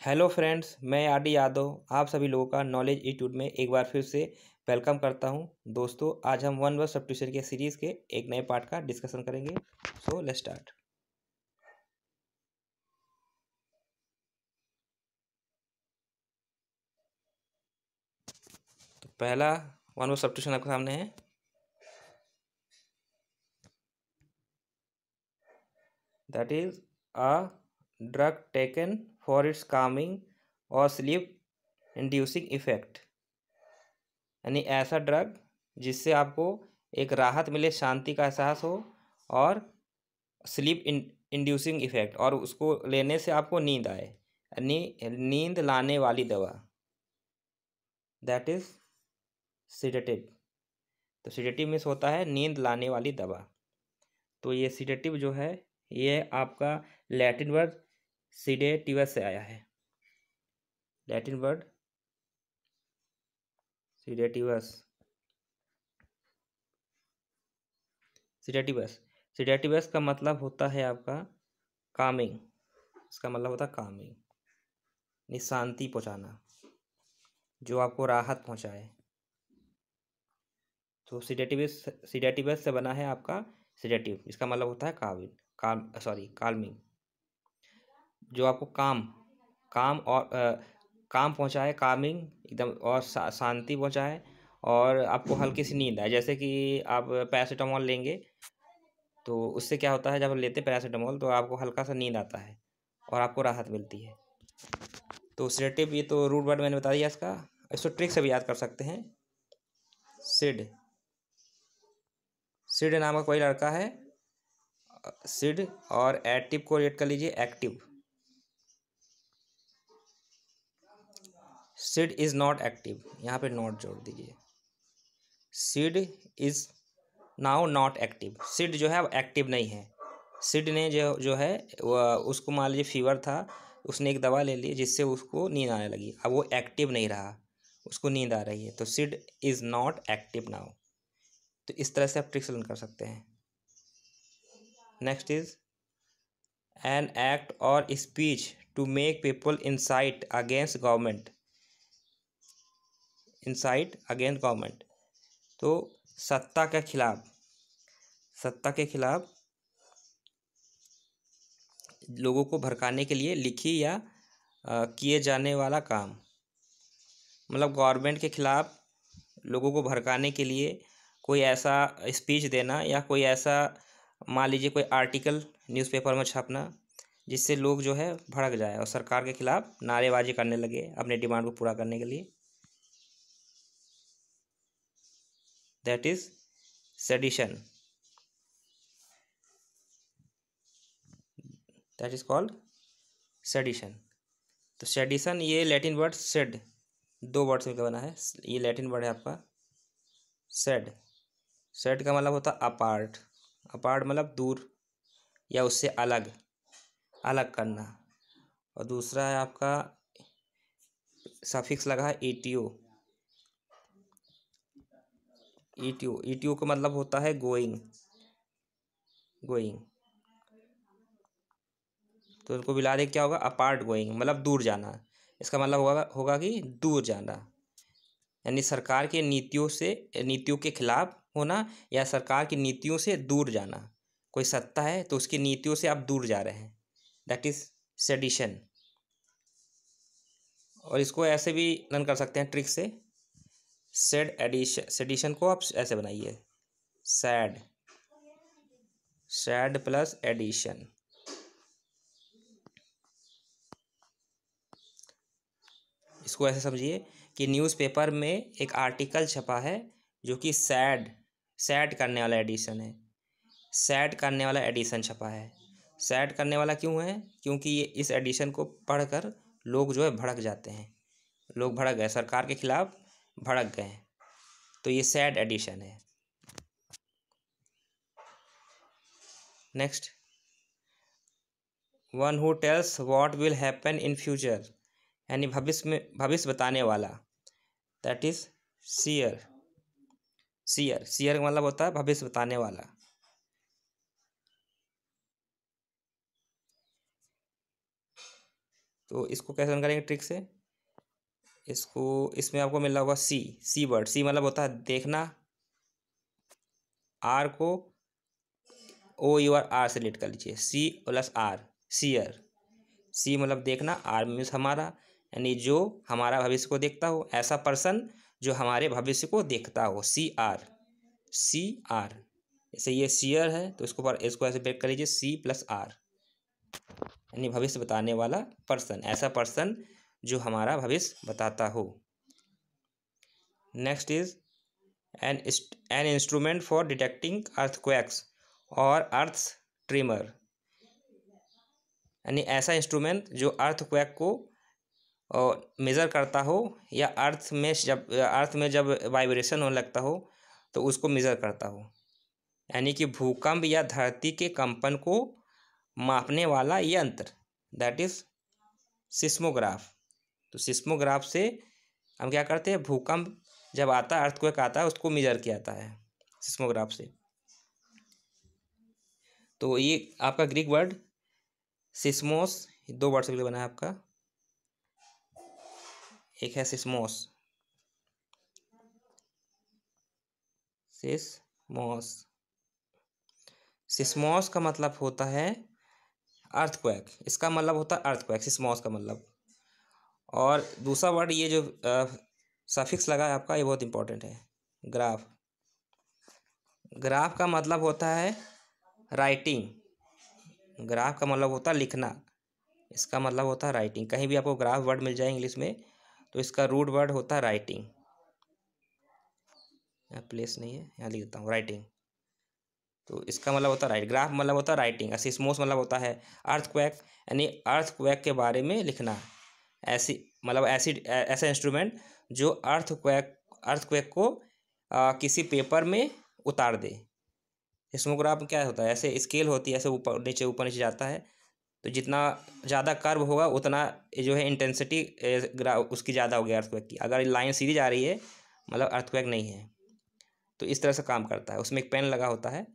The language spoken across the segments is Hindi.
हेलो फ्रेंड्स मैं आर डी यादव आप सभी लोगों का नॉलेज इंस्टीट्यूट में एक बार फिर से वेलकम करता हूं दोस्तों आज हम वन वर्स सब्ट्यूशन के सीरीज़ के एक नए पार्ट का डिस्कशन करेंगे सो लेट्स स्टार्ट तो पहला वन वर्स सब्ट्यूशन आपके सामने है that is a drug taken for its calming और स्लीप इंड्यूसिंग इफेक्ट यानी ऐसा ड्रग जिससे आपको एक राहत मिले शांति का एहसास हो और स्लीप इंड्यूसिंग इफेक्ट और उसको लेने से आपको नींद आए यानी नींद लाने वाली दवा that is sedative so sedative मिस होता है नींद लाने वाली दवा तो ये सीडेटिव जो है ये आपका लैटिन वर्ड सीडेटिवा से आया है लैटिन वर्ड सीडेटिवस सीडेटिवस सीडेटिवस का मतलब होता है आपका कामिंग इसका मतलब होता है कामिंग निशांति पहुंचाना जो आपको राहत पहुंचाए तो सीडेटिवस सीडेटिवस से बना है आपका सीडेटिव इसका मतलब होता है काविन काम सॉरी कालमिंग जो आपको काम काम और आ, काम पहुँचाए कामिंग एकदम और शांति पहुँचाए और आपको हल्की सी नींद आए जैसे कि आप पैरासीटामोल लेंगे तो उससे क्या होता है जब लेते पैरासीटामोल तो आपको हल्का सा नींद आता है और आपको राहत मिलती है तो सिडेटिव ये तो रूट वर्ड मैंने बता दिया इसका इसको ट्रिक से भी याद कर सकते हैं सिड सिड नाम का कोई लड़का है सिड और एक्टिव को रेट कर लीजिए active sed is not active यहाँ पे नॉट जोड़ दीजिए sed is now not active sed जो है अब एक्टिव नहीं है सीड ने जो जो है उसको मान लीजिए फीवर था उसने एक दवा ले ली जिससे उसको नींद आने लगी अब वो एक्टिव नहीं रहा उसको नींद आ रही है तो sed is not active now तो इस तरह से आप ट्रिक्स लर्न कर सकते हैं नेक्स्ट इज एन एक्ट और speech to make people incite against government incite against government तो सत्ता के खिलाफ सत्ता के खिलाफ लोगों को भड़काने के लिए लिखी या किए जाने वाला काम मतलब गवर्नमेंट के खिलाफ लोगों को भड़काने के लिए कोई ऐसा स्पीच देना या कोई ऐसा मान लीजिए कोई आर्टिकल न्यूज़पेपर में छापना जिससे लोग जो है भड़क जाए और सरकार के खिलाफ नारेबाजी करने लगे अपने डिमांड को पूरा करने के लिए that is sedition that is called sedition तो सेडिशन ये लैटिन वर्ड सेड दो वर्ड से मिलकर बना है ये लैटिन वर्ड है आपका सेड सेड का मतलब होता है अपार्ट अपार्ट मतलब दूर या उससे अलग अलग करना और दूसरा है आपका सफिक्स लगा है E T O E T O E T O का मतलब होता है गोइंग गोइंग तो इनको मिला दे क्या होगा अपार्ट गोइंग मतलब दूर जाना इसका मतलब होगा होगा कि दूर जाना यानी सरकार के नीतियों से नीतियों के खिलाफ होना या सरकार की नीतियों से दूर जाना कोई सत्ता है तो उसकी नीतियों से आप दूर जा रहे हैं दैट इज़ सेडिशन और इसको ऐसे भी रन कर सकते हैं ट्रिक से सेड एडिशन सेडिशन को आप ऐसे बनाइए सैड सैड प्लस एडिशन इसको ऐसे समझिए कि न्यूज़पेपर में एक आर्टिकल छपा है जो कि सैड सैड करने वाला एडिशन है सैड करने वाला एडिशन छपा है सैड करने वाला क्यों है क्योंकि ये इस एडिशन को पढ़कर लोग जो है भड़क जाते हैं लोग भड़क गए सरकार के खिलाफ भड़क गए तो ये सैड एडिशन है next one who tells what will happen in future यानी भविष्य में भविष्य बताने वाला that is seer seer seer का मतलब होता है भविष्य बताने वाला तो इसको कैसे करेंगे ट्रिक से इसको इसमें आपको मिल रहा होगा सी सी वर्ड सी मतलब होता है देखना आर को ओ यू आर आर से लेट कर लीजिए C plus R seer C मतलब देखना आर मीन्स हमारा यानी जो हमारा भविष्य को देखता हो ऐसा पर्सन जो हमारे भविष्य को देखता हो सी आर सी आर जैसे ये सीयर है तो इसको पर इसको ऐसे ब्रेक कर लीजिए सी प्लस आर यानी भविष्य बताने वाला पर्सन ऐसा पर्सन जो हमारा भविष्य बताता हो next is an an instrument for detecting earthquakes और अर्थ ट्रिमर यानी ऐसा इंस्ट्रूमेंट जो अर्थक्वैक को मेज़र करता हो या अर्थ में जब अर्थ में जब वाइब्रेशन होने लगता हो तो उसको मेज़र करता हो यानी कि भूकंप या धरती के कंपन को मापने वाला यंत्र that is seismograph so seismograph से हम क्या करते हैं भूकंप जब आता है अर्थक्वेक आता है उसको मेजर किया जाता है सिस्मोग्राफ से तो ये आपका ग्रीक वर्ड सिस्मोस दो वर्ड से मिलकर बना है आपका एक है सिस्मोस सिस्मोस सिस्मोस का मतलब होता है अर्थक्वेक इसका मतलब होता है अर्थक्वेक सिस्मोस का मतलब और दूसरा वर्ड ये जो सफिक्स लगा है आपका ये बहुत इम्पोर्टेंट है ग्राफ ग्राफ का मतलब होता है राइटिंग ग्राफ का मतलब होता है लिखना इसका मतलब होता है राइटिंग कहीं भी आपको ग्राफ वर्ड मिल जाए इंग्लिश में तो इसका रूट वर्ड होता है राइटिंग प्लेस नहीं है यहाँ लिख देता हूँ राइटिंग तो इसका मतलब होता है राइट ग्राफ मतलब होता है राइटिंग असिस्मोस मतलब होता है अर्थ क्वैक यानी अर्थ क्वैक के बारे में लिखना ऐसी मतलब ऐसी ऐसा इंस्ट्रूमेंट जो अर्थ क्वैक अर्थ क्वैक को आ, किसी पेपर में उतार दे इसमोग्राफ क्या होता है ऐसे स्केल होती है ऐसे ऊपर नीचे ऊपर नीचे जाता है तो जितना ज़्यादा कर्व होगा उतना जो है इंटेंसिटी उसकी ज़्यादा होगी अर्थक्वेक की अगर लाइन सीधी जा रही है मतलब अर्थक्वेक नहीं है तो इस तरह से काम करता है उसमें एक पेन लगा होता है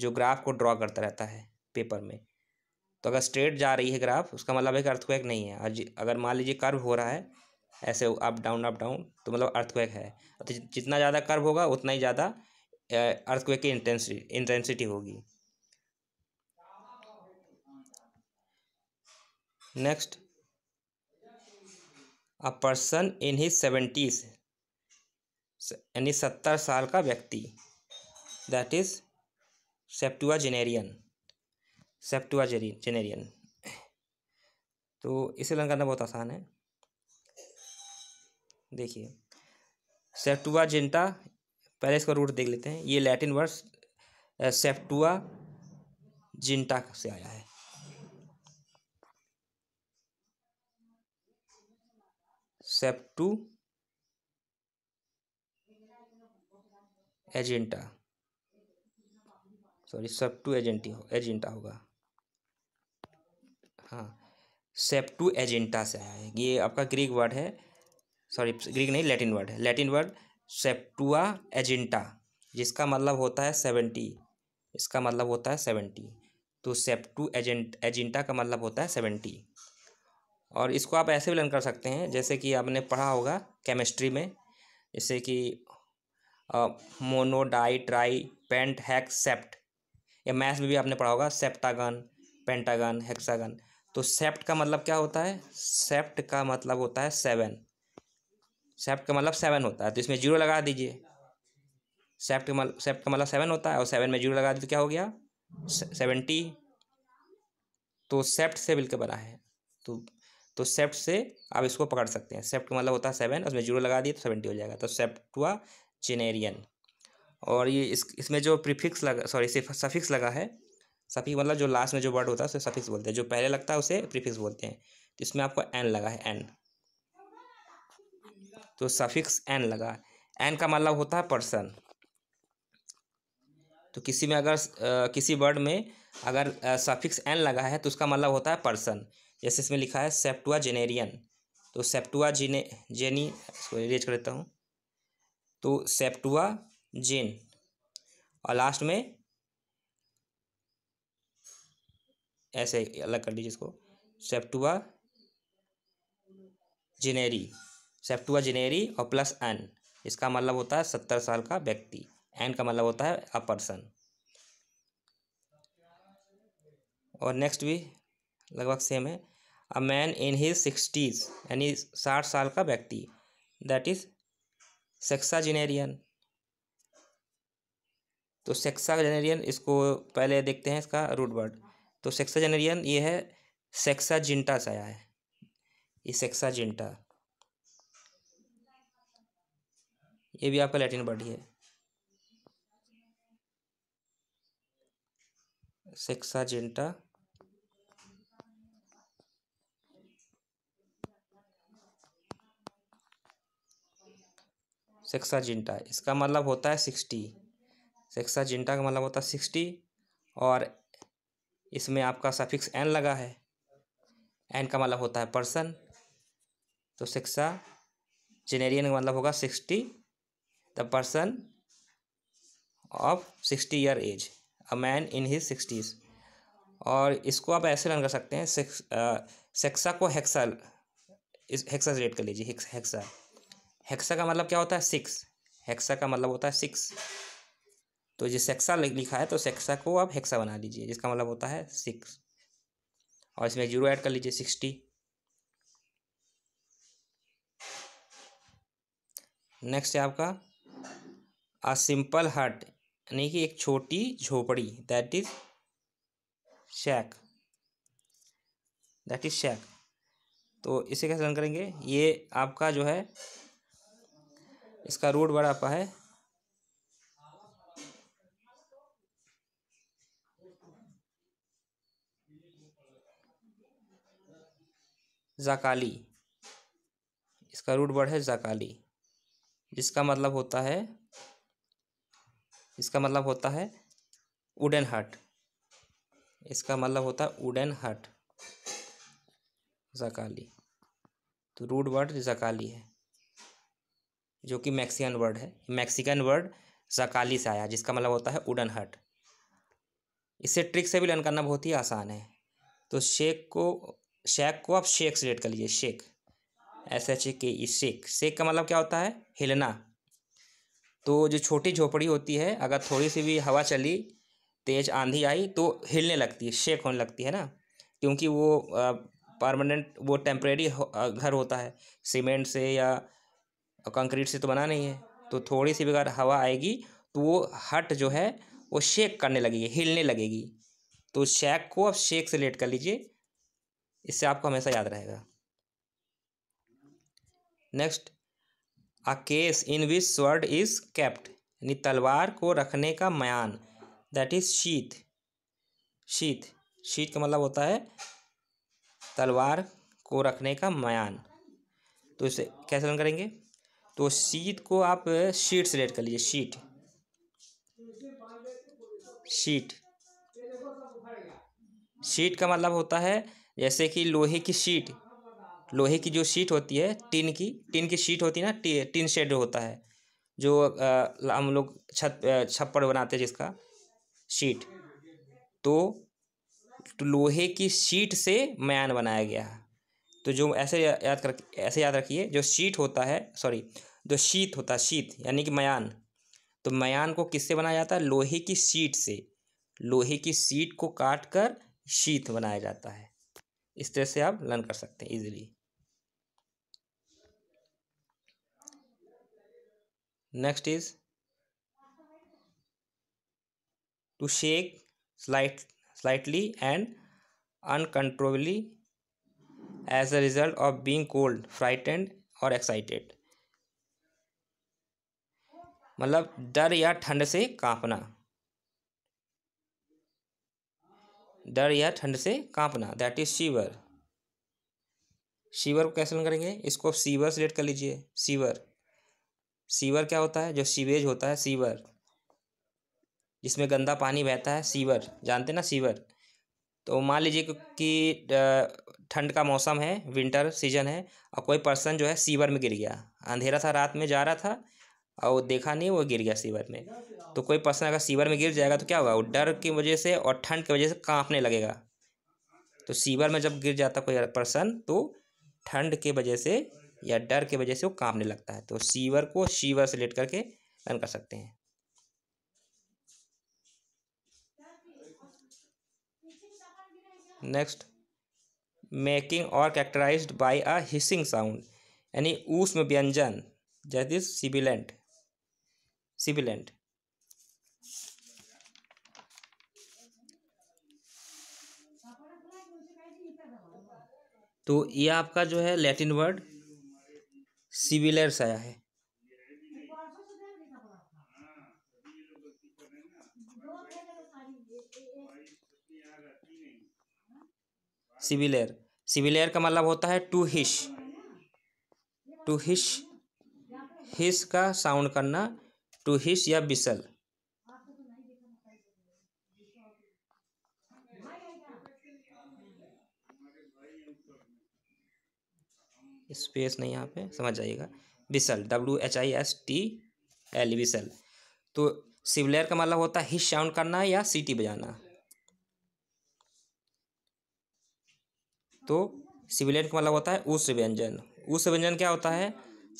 जो ग्राफ को ड्रॉ करता रहता है पेपर में तो अगर स्ट्रेट जा रही है ग्राफ उसका मतलब है कि अर्थक्वेक नहीं है और अगर मान लीजिए कर्व हो रहा है ऐसे अप डाउन अप डाउन तो मतलब अर्थक्वेक है तो जितना ज़्यादा कर्व होगा उतना ही ज़्यादा अर्थक्वेक की इंटेंसिटी इंटेंसिटी होगी next a person in his seventies यानी सत्तर साल का व्यक्ति दैट इज सेप्टुआ जेनेरियन सेप्टुआ जेनेरियन तो इसे लर्न करना बहुत आसान है देखिए सेप्टुआ जेंटा पहले इसका रूट देख लेते हैं ये लैटिन वर्ड्स सेप्टुआ जिंटा से आया है सेप्टू एजेंटा सॉरी सेप्टू एजेंटी हो एजेंटा होगा हाँ सेप्टू एजेंटा से आया है ये आपका ग्रीक वर्ड है सॉरी ग्रीक नहीं लैटिन वर्ड है लैटिन वर्ड सेप्टुआ एजेंटा जिसका मतलब होता है सेवेंटी इसका मतलब होता है सेवेंटी तो सेप्टू एजेंट एजेंटा का मतलब होता है सेवेंटी और इसको आप ऐसे भी लर्न कर सकते हैं जैसे कि आपने पढ़ा होगा केमिस्ट्री में जैसे कि mono di tri pent hex sept या मैथ्स में भी आपने पढ़ा होगा सेप्टागन पेंटागन हेक्सागन तो सेप्ट का मतलब क्या होता है सेप्ट का मतलब होता है सेवन सेप्ट का मतलब सेवन होता है तो इसमें जीरो लगा दीजिए सेप्ट का मतलब सेप्ट का मतलब सेवन होता है और सेवन में जीरो लगा दीजिए तो क्या हो गया सेवेंटी तो सेप्ट से मिलकर बना है तो तो सेप्ट से आप इसको पकड़ सकते हैं सेप्ट का मतलब होता है सेवन उसमें जीरो लगा दिए तो सेवेंटी हो जाएगा तो सेप्ट हुआ चिनेरियन और ये इस इसमें जो प्रीफिक्स लगा सॉरी सफिक्स लगा है सफिक्स मतलब जो लास्ट में जो वर्ड होता है उसे सफिक्स बोलते हैं जो पहले लगता है उसे प्रीफिक्स बोलते हैं तो इसमें आपको एन लगा है एन तो सफिक्स एन लगा एन का मतलब होता है पर्सन तो किसी में अगर आ, किसी वर्ड में अगर सफिक्स एन लगा है तो उसका मतलब होता है पर्सन जैसे इसमें लिखा है सेप्टुआ जेनेरियन तो सेप्टुआ जिने जेनी इसको कर देता हूँ तो सेप्टुआ जेन और लास्ट में ऐसे अलग कर लीजिए इसको सेप्टुआ जिनेरी सेप्टुआ जिनेरी और प्लस एन इसका मतलब होता है सत्तर साल का व्यक्ति एन का मतलब होता है अ पर्सन और नेक्स्ट भी लगभग सेम है a man in his sixties यानी साठ साल का व्यक्ति दैट इज सेक्साजिनेरियन तो सेक्सा जेनेरियन इसको पहले देखते हैं इसका रूट वर्ड तो सेक्साजेनेरियन ये है सेक्साजिंटा से आया है ये सेक्साजिंटा ये भी आपका लैटिन वर्ड ही है सेक्साजेंटा सेक्साजिंटा इसका मतलब होता है सिक्सटी सेक्साजिंटा का मतलब होता है सिक्सटी और इसमें आपका सफिक्स एन लगा है एन का मतलब होता है पर्सन तो शिक्षा जेनेरियन का मतलब होगा sixty the person of sixty year age a man in his sixties और इसको आप ऐसे रन कर सकते हैं सेक्सा को हेक्सा इस हेक्सा रेट कर लीजिए हेक्सा हेक्सा का मतलब क्या होता है सिक्स हेक्सा का मतलब होता है सिक्स तो जो सेक्सा लिखा है तो सेक्सा को आप हेक्सा बना लीजिए जिसका मतलब होता है सिक्स और इसमें जीरो ऐड कर लीजिए सिक्सटी नेक्स्ट है आपका अ सिंपल हट यानी कि एक छोटी झोपड़ी that is shack that is shack तो इसे कैसे रन करेंगे ये आपका जो है इसका रूट बड़ा आपका है जाकाली इसका रूट वर्ड है जाकाली जिसका मतलब होता है इसका मतलब होता है उडन हट इसका मतलब होता है उडन हट जाकाली तो रूट वर्ड जाकाली है जो कि मैक्सिकन वर्ड है मैक्सिकन वर्ड जाकाली से आया जिसका मतलब होता है उडन हट इससे ट्रिक से भी लर्न करना बहुत ही आसान है तो शेक को शेक को आप शेक से रेट कर लीजिए शेक एस एच ए के ई शेक शेक का मतलब क्या होता है हिलना तो जो छोटी झोपड़ी होती है अगर थोड़ी सी भी हवा चली तेज आंधी आई तो हिलने लगती है शेक होने लगती है ना क्योंकि वो परमानेंट वो टेम्परेरी घर होता है सीमेंट से या कंक्रीट से तो बना नहीं है तो थोड़ी सी भी अगर हवा आएगी तो वो हट जो है वो शेक करने लगेगी हिलने लगेगी तो शेक को आप शेक से लेट कर लीजिए इससे आपको हमेशा याद रहेगा next a case in which sword is kept यानी तलवार को रखने का मयान दैट इज शीत शीत शीत का मतलब होता है तलवार को रखने का मयान तो इसे कैसे रन करेंगे तो शीत को आप शीट सेलेक्ट कर लीजिए शीट शीट शीट का मतलब होता है जैसे कि लोहे की शीट लोहे की जो शीट होती है टिन की टिन की शीट होती है ना टिन शेड होता है जो आ, हम लोग छत छप्पड़ बनाते हैं जिसका शीट तो, तो लोहे की शीट से मयान बनाया गया है तो जो ऐसे याद कर ऐसे याद रखिए जो शीट होता है सॉरी जो शीत होता है शीत यानी कि मयान तो मयान को किससे बनाया जाता है लोहे की शीट से लोहे की शीट को काट कर शीत बनाया जाता है इस तरह से आप लर्न कर सकते हैं easily next is to shake slight slightly and uncontrollably as a result of being cold frightened और एक्साइटेड मतलब डर या ठंड से कांपना डर या ठंड से कांपना दैट इज शीवर शीवर को कैंसिल करेंगे इसको आप सीवर सेलेक्ट कर लीजिए सीवर सीवर क्या होता है जो सीवेज होता है सीवर जिसमें गंदा पानी बहता है सीवर जानते ना सीवर तो मान लीजिए कि ठंड का मौसम है विंटर सीजन है और कोई पर्सन जो है सीवर में गिर गया अंधेरा था रात में जा रहा था और वो देखा नहीं वो गिर गया सीवर में तो कोई पर्सन अगर सीवर में गिर जाएगा तो क्या होगा वो डर की वजह से और ठंड की वजह से कांपने लगेगा तो सीवर में जब गिर जाता कोई पर्सन तो ठंड के वजह से या डर के वजह से वो कांपने लगता है तो सीवर को सीवर से लेट करके रन कर सकते हैं नेक्स्ट मेकिंग और characterised by a hissing sound यानी ऊष्म व्यंजन जैसे सिबिलेंट सिविलेंट तो ये आपका जो है लैटिन वर्ड सिविलर्स आया है सिविलेयर सिविलेयर का मतलब होता है टू हिश टू हिश हिश का साउंड करना टू हिस या बिसल स्पेस नहीं यहाँ पे समझ जाइएगा बिसल W H I S T L बिसल तो सिवलेयर का मतलब होता है हिस साउंड करना या सीटी बजाना तो सिविलियन का मतलब होता है उस व्यंजन उस व्यंजन क्या होता है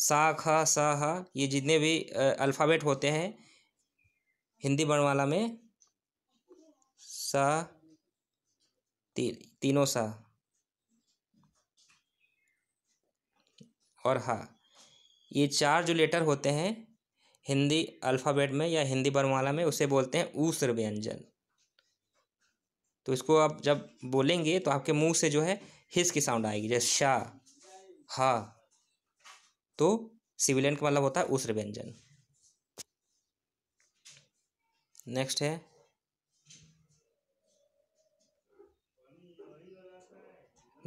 सा ख स ह ये जितने भी अल्फ़ाबेट होते हैं हिंदी वर्णमाला में सा ती, तीनों सा और हा ये चार जो लेटर होते हैं हिंदी अल्फ़ाबेट में या हिंदी वर्णमाला में उसे बोलते हैं ऊसर व्यंजन तो इसको आप जब बोलेंगे तो आपके मुंह से जो है हिस की साउंड आएगी जैसे शाह हा तो सिविलियन का मतलब होता है उष्ण व्यंजन नेक्स्ट है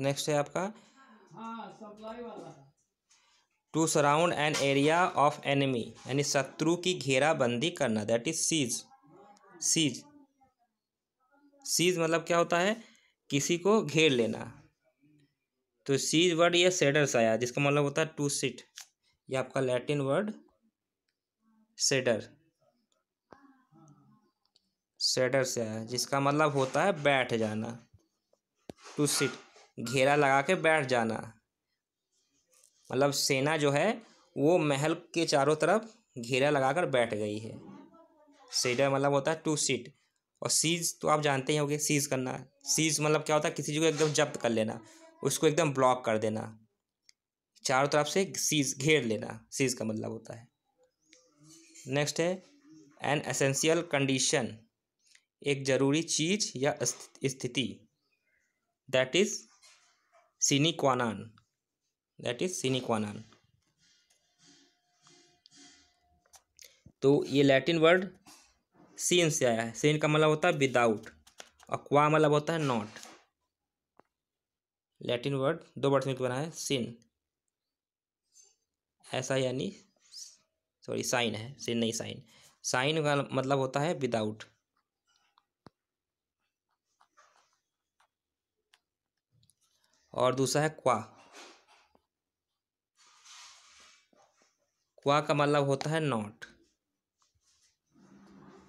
नेक्स्ट है आपका to surround an area of enemy यानी शत्रु की घेराबंदी करना that is siege siege siege मतलब क्या होता है किसी को घेर लेना तो सीज वर्ड यह सेडर्स आया जिसका मतलब होता है टू सिट ये आपका लैटिन वर्ड सेडर सेडर से आया जिसका मतलब होता है बैठ जाना टू सिट घेरा लगा के बैठ जाना मतलब सेना जो है वो महल के चारों तरफ घेरा लगाकर बैठ गई है सेडर मतलब होता है टू सीट और सीज तो आप जानते ही होंगे सीज करना सीज मतलब क्या होता है किसी चीज़ को एकदम जब्त कर लेना उसको एकदम ब्लॉक कर देना चारों तरफ से सीज घेर लेना सीज का मतलब होता है नेक्स्ट है एन एसेंशियल कंडीशन एक जरूरी चीज या स्थिति दैट इज क्वान दैट इज क्वान तो ये लैटिन वर्ड सीन से आया है सीन का मतलब होता है विदाउट और क्वा मतलब होता है नॉट लैटिन वर्ड दो वर्ड बना है सीन ऐसा यानी सॉरी साइन है सिन नहीं साइन साइन का मतलब होता है विदाउट और दूसरा है क्वा क्वा का मतलब होता है नॉट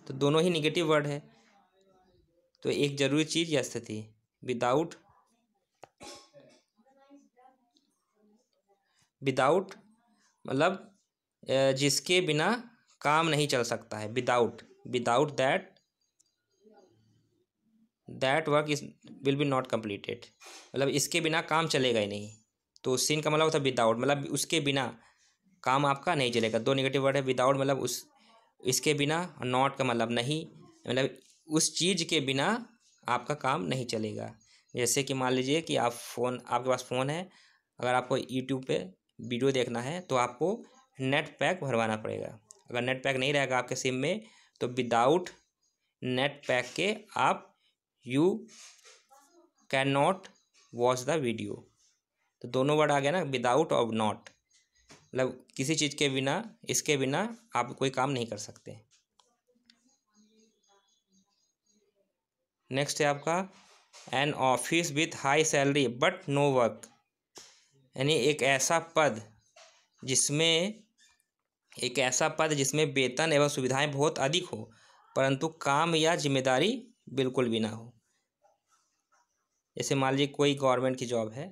तो दोनों ही निगेटिव वर्ड है तो एक जरूरी चीज़ या स्थिति विदाउट विदाउट मतलब जिसके बिना काम नहीं चल सकता है without without that that work is will be not completed मतलब इसके बिना काम चलेगा ही नहीं तो सीन का मतलब होता है विदाउट मतलब उसके बिना काम आपका नहीं चलेगा दो नेगेटिव वर्ड है विदाउट मतलब उस इसके बिना नॉट का मतलब नहीं मतलब उस चीज़ के बिना आपका काम नहीं चलेगा जैसे कि मान लीजिए कि आप फ़ोन आपके पास फ़ोन है अगर आपको यूट्यूब पे वीडियो देखना है तो आपको नेट पैक भरवाना पड़ेगा अगर नेट पैक नहीं रहेगा आपके सिम में तो विदाउट नेट पैक के आप you can not watch the video तो दोनों वर्ड आ गया ना विदाउट और नॉट मतलब किसी चीज़ के बिना इसके बिना आप कोई काम नहीं कर सकते नेक्स्ट है आपका an office with high salary but no work यानी एक ऐसा पद जिसमें एक ऐसा पद जिसमें वेतन एवं सुविधाएं बहुत अधिक हो परंतु काम या जिम्मेदारी बिल्कुल भी ना हो जैसे मान लीजिए कोई गवर्नमेंट की जॉब है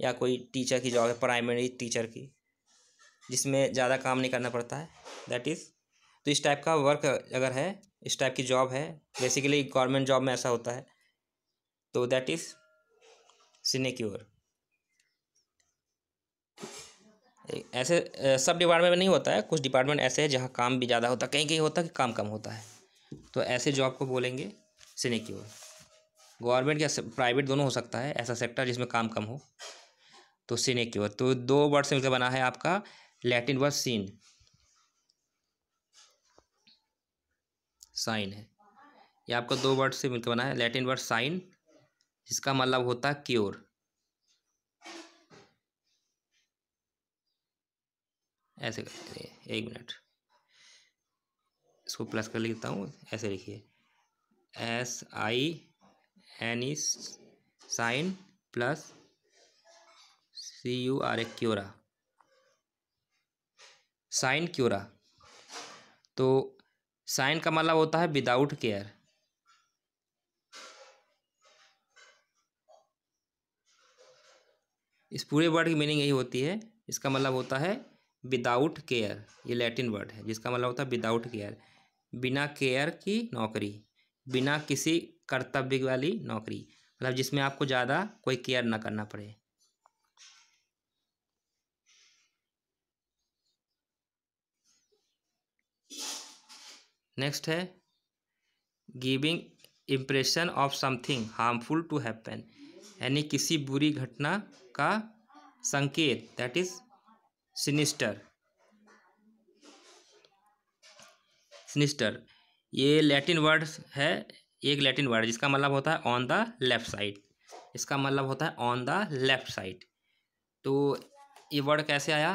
या कोई टीचर की जॉब है प्राइमरी टीचर की जिसमें ज़्यादा काम नहीं करना पड़ता है दैट इज़ तो इस टाइप का वर्क अगर है इस टाइप की जॉब है बेसिकली गवर्नमेंट जॉब में ऐसा होता है तो दैट इज़ सिनेक्योर ऐसे सब डिपार्टमेंट में नहीं होता है कुछ डिपार्टमेंट ऐसे हैं जहाँ काम भी ज़्यादा होता है कहीं कहीं होता है कि काम कम होता है तो ऐसे जॉब को बोलेंगे सिनेक्योर गवर्नमेंट या प्राइवेट दोनों हो सकता है ऐसा सेक्टर जिसमें काम कम हो तो सिनेक्योर तो दो वर्ड से मिलकर बना है आपका लैटिन वर्ड सीन साइन है ये आपका दो वर्ड से मिलकर बना है लैटिन वर्ड साइन जिसका मतलब होता है क्योर ऐसे करते एक मिनट इसको प्लस कर लेता हूँ ऐसे लिखिए एस आई एन ई साइन plus C U R A क्योरा साइन क्योरा तो साइन का मतलब होता है विदाउट केयर इस पूरे वर्ड की मीनिंग यही होती है इसका मतलब होता है विदाउट केयर ये लैटिन वर्ड है जिसका मतलब होता है विदाउट केयर बिना केयर की नौकरी बिना किसी कर्तव्य वाली नौकरी मतलब जिसमें आपको ज़्यादा कोई केयर ना करना पड़े नेक्स्ट है giving impression of something harmful to happen यानी किसी बुरी घटना का संकेत दैट इज़ सिनिस्टर सिनिस्टर ये लैटिन वर्ड है एक लैटिन वर्ड जिसका मतलब होता है ऑन द लेफ्ट साइड इसका मतलब होता है ऑन द लेफ्ट साइड तो ये वर्ड कैसे आया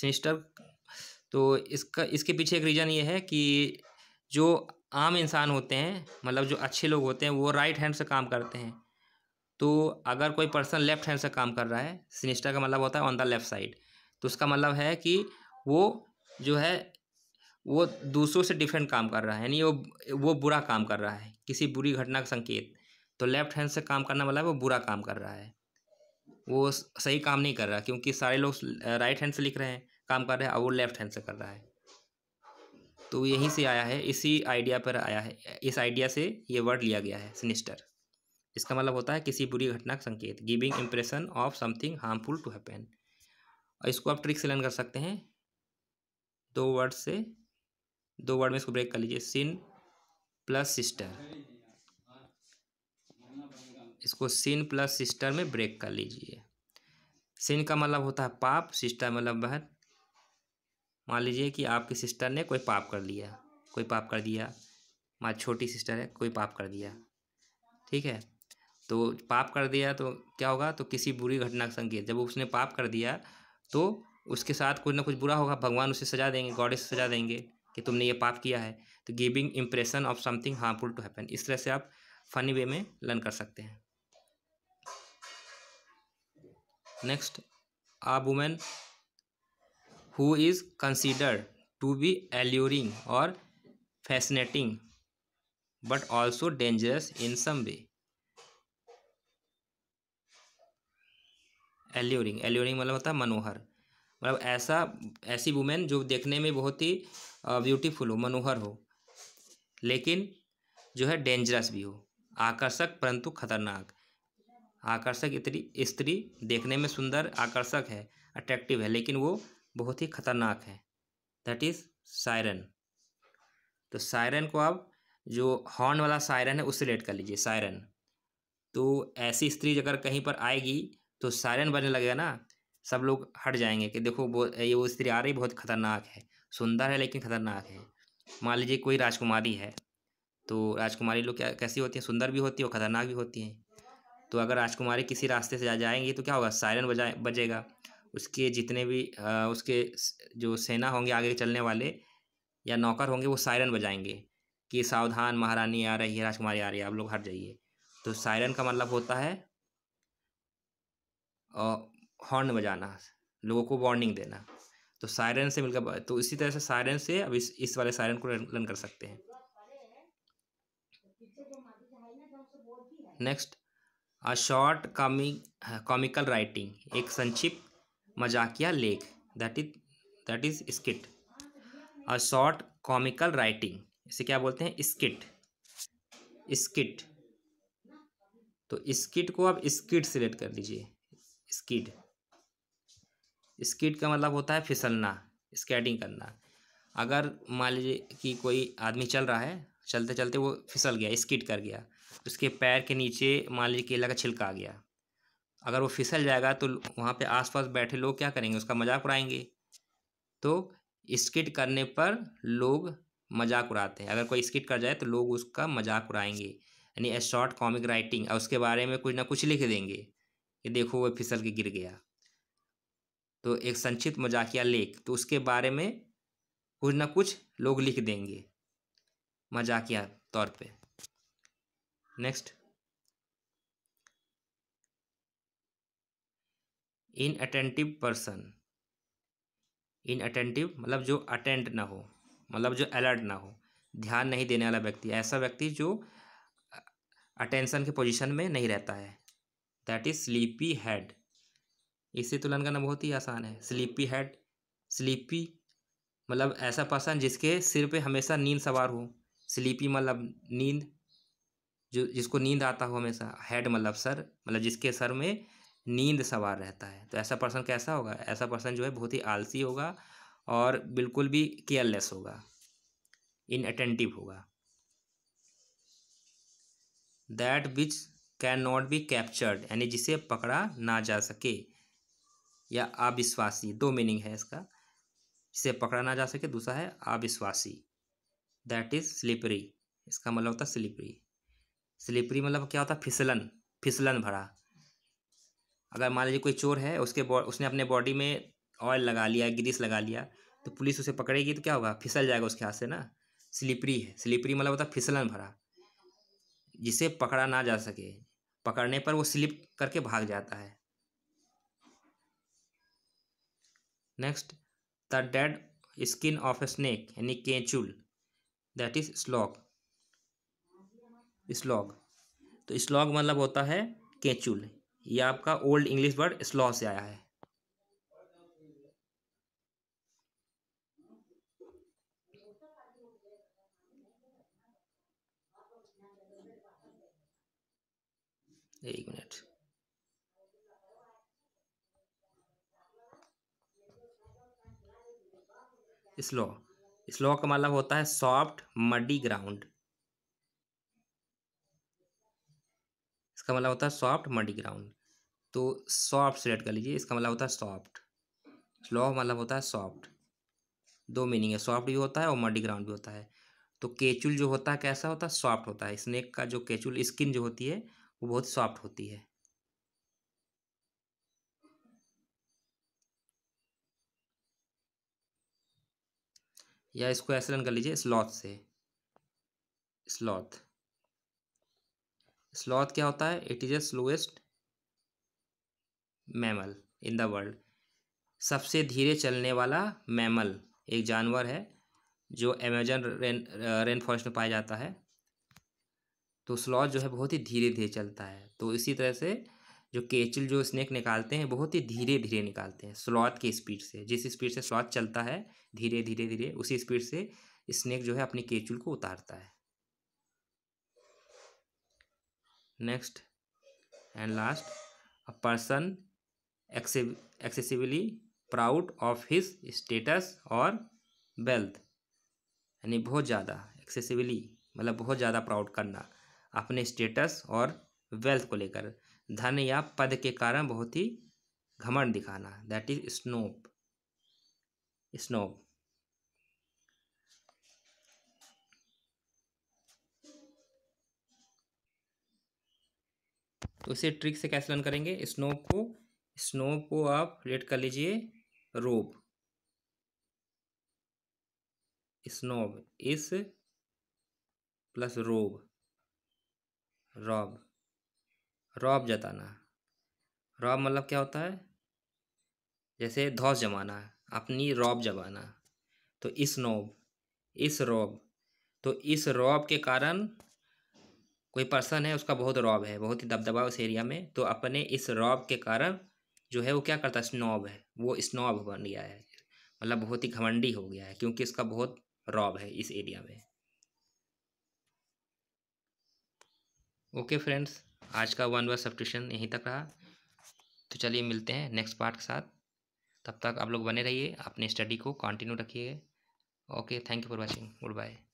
सिनिस्टर तो इसका इसके पीछे एक रीज़न ये है कि जो आम इंसान होते हैं मतलब जो अच्छे लोग होते हैं वो राइट हैंड से काम करते हैं तो अगर कोई पर्सन लेफ्ट हैंड से काम कर रहा है सिनिस्टर का मतलब होता है ऑन द लेफ्ट साइड तो उसका मतलब है कि वो जो है वो दूसरों से डिफरेंट काम कर रहा है यानी वो वो बुरा काम कर रहा है किसी बुरी घटना का संकेत तो लेफ्ट हैंड से काम करना मतलब वो बुरा काम कर रहा है वो सही काम नहीं कर रहा क्योंकि सारे लोग राइट हैंड से लिख रहे हैं काम कर रहे हैं और वो लेफ्ट हैंड से कर रहा है तो यहीं से आया है इसी आइडिया पर आया है इस आइडिया से ये वर्ड लिया गया है सिनिस्टर इसका मतलब होता है किसी बुरी घटना का संकेत giving impression of something harmful to happen और इसको आप ट्रिक से लर्न कर सकते हैं दो वर्ड से दो वर्ड में इसको ब्रेक कर लीजिए सिन प्लस सिस्टर इसको सिन प्लस सिस्टर में ब्रेक कर लीजिए सिन का मतलब होता है पाप सिस्टर मतलब बहन मान लीजिए कि आपकी सिस्टर ने कोई पाप कर लिया कोई पाप कर दिया माँ छोटी सिस्टर है कोई पाप कर दिया ठीक है तो पाप कर दिया तो क्या होगा तो किसी बुरी घटना का संकेत जब उसने पाप कर दिया तो उसके साथ कुछ ना कुछ बुरा होगा भगवान उसे सजा देंगे इसे सजा देंगे कि तुमने ये पाप किया है तो giving impression of something harmful to happen इस तरह से आप फनी वे में लर्न कर सकते हैं next a women who is considered to be alluring और fascinating but also dangerous in some way alluring alluring मतलब होता है मनोहर मतलब ऐसा ऐसी वुमेन जो देखने में बहुत ही ब्यूटीफुल हो मनोहर हो लेकिन जो है डेंजरस भी हो आकर्षक परंतु खतरनाक आकर्षक इतनी स्त्री देखने में सुंदर आकर्षक है अट्रैक्टिव है लेकिन वो बहुत ही खतरनाक है दैट इज़ सायरन तो सायरन को आप जो हॉर्न वाला सायरन है उससे रिलेट कर लीजिए सायरन तो ऐसी स्त्री अगर कहीं पर आएगी तो सायरन बजने लगेगा ना सब लोग हट जाएंगे कि देखो वो ये वो स्त्री आ रही बहुत खतरनाक है सुंदर है लेकिन खतरनाक है मान लीजिए कोई राजकुमारी है तो राजकुमारी लोग क्या कैसी होती हैं सुंदर भी होती है और खतरनाक भी होती हैं तो अगर राजकुमारी किसी रास्ते से जा जाएंगे तो क्या होगा सायरन बजाए बजेगा उसके जितने भी आ, उसके जो सेना होंगे आगे चलने वाले या नौकर होंगे वो सायरन बजाएंगे कि सावधान महारानी आ रही है राजकुमारी आ रही है आप लोग हट जाइए तो सायरन का मतलब होता है हॉर्न बजाना लोगों को वार्निंग देना तो सायरन से मिलकर तो इसी तरह से सायरन से अब इस इस वाले सायरन को रन कर सकते हैं next a short comic comical writing एक संक्षिप्त मजाकिया लेख that is that is skit a short comical writing इसे क्या बोलते हैं स्किट स्किट तो स्किट को आप स्किट सिलेक्ट कर लीजिए स्कीड स्कीड का मतलब होता है फिसलना स्केटिंग करना अगर मान लीजिए कि कोई आदमी चल रहा है चलते चलते वो फिसल गया स्कीड कर गया तो उसके पैर के नीचे मान लीजिए केला का छिलका आ गया अगर वो फिसल जाएगा तो वहाँ पे आसपास बैठे लोग क्या करेंगे उसका मजाक उड़ाएंगे तो स्किट करने पर लोग मजाक उड़ाते हैं अगर कोई स्किट कर जाए तो लोग उसका मजाक उड़ाएंगे यानी ए शॉर्ट कॉमिक राइटिंग और उसके बारे में कुछ ना कुछ लिख देंगे कि देखो वह फिसल के गिर गया तो एक संक्षिप्त मजाकिया लेख तो उसके बारे में कुछ ना कुछ लोग लिख देंगे मजाकिया तौर पे next inattentive person inattentive मतलब जो अटेंड ना हो मतलब जो अलर्ट ना हो ध्यान नहीं देने वाला व्यक्ति ऐसा व्यक्ति जो अटेंशन के पोजीशन में नहीं रहता है दैट इज स्लीपी हेड इससे तुलन करना बहुत ही आसान है स्लीपी हेड स्लीपी मतलब ऐसा पर्सन जिसके सिर पे हमेशा नींद सवार हो स्लीपी मतलब नींद जो जिसको नींद आता हो हमेशा हेड मतलब सर मतलब जिसके सर में नींद सवार रहता है तो ऐसा पर्सन कैसा होगा ऐसा पर्सन जो है बहुत ही आलसी होगा और बिल्कुल भी केयरलेस होगा इनअटेंटिव होगा that which can not be captured यानी जिसे पकड़ा ना जा सके या अविश्वासी दो मीनिंग है इसका जिसे पकड़ा ना जा सके दूसरा है अविश्वासी दैट इज स्लिपरी इसका मतलब होता है स्लिपरी स्लिपरी मतलब क्या होता है फिसलन फिसलन भरा अगर मान लीजिए कोई चोर है उसके उसने अपने बॉडी में ऑयल लगा लिया ग्रीस लगा लिया तो पुलिस उसे पकड़ेगी तो क्या होगा फिसल जाएगा उसके हाथ से ना स्लिपरी है स्लिपरी मतलब होता है फिसलन भरा जिसे पकड़ा ना जा सके पकड़ने पर वो स्लिप करके भाग जाता है next the dead skin of a snake यानी केंचुल दैट इज स्लॉग स्लॉग तो स्लॉग मतलब होता है केंचुल ये आपका ओल्ड इंग्लिश वर्ड स्लॉ से आया है एक मिनट स्लो स्लो का मतलब होता है सॉफ्ट मडी ग्राउंड इसका मतलब होता है सॉफ्ट मडी ग्राउंड तो सॉफ्ट सेलेक्ट कर लीजिए इसका मतलब होता है सॉफ्ट स्लो मतलब होता है सॉफ्ट दो मीनिंग है सॉफ्ट भी होता है और मडी ग्राउंड भी होता है तो केचुल जो होता है कैसा होता है सॉफ्ट होता है स्नेक का जो केचुल स्किन जो होती है वो बहुत सॉफ्ट होती है या इसको ऐसे रन कर लीजिए स्लॉथ से स्लॉथ स्लॉथ क्या होता है it is a slowest mammal in the world सबसे धीरे चलने वाला मैमल एक जानवर है जो अमेजन रेन रेन फॉरेस्ट में पाया जाता है तो स्लॉथ जो है बहुत ही धीरे धीरे चलता है तो इसी तरह से जो केचल जो स्नेक निकालते हैं बहुत ही धीरे धीरे निकालते हैं स्लॉथ की स्पीड से जिस स्पीड से स्लॉथ चलता है धीरे धीरे धीरे उसी स्पीड से स्नेक जो है अपनी केचुल को उतारता है next and last a person excessively proud of his status और वेल्थ यानी बहुत ज़्यादा एक्सेसिवली मतलब बहुत ज़्यादा प्राउड करना अपने स्टेटस और वेल्थ को लेकर धन या पद के कारण बहुत ही घमंड दिखाना दैट इज स्नोप स्नोप तो इसे ट्रिक से कैसे लर्न करेंगे स्नोप को स्नोप को आप रेट कर लीजिए रोप स्नोब इस प्लस रोब रॉब रॉब जताना रॉब मतलब क्या होता है जैसे धौस जमाना अपनी रॉब जमाना तो इस नोब इस रॉब तो इस रॉब के कारण कोई पर्सन है उसका बहुत रॉब है बहुत ही दबदबा उस एरिया में तो अपने इस रॉब के कारण जो है वो क्या करता है स्नॉब है वो स्नॉब बन गया है मतलब बहुत ही घमंडी हो गया है क्योंकि उसका बहुत रॉब है इस एरिया में ओके फ्रेंड्स आज का वन वर्ड सब्सक्रिप्शन यहीं तक रहा तो चलिए मिलते हैं नेक्स्ट पार्ट के साथ तब तक आप लोग बने रहिए अपने स्टडी को कंटिन्यू रखिए okay thank you for watching good bye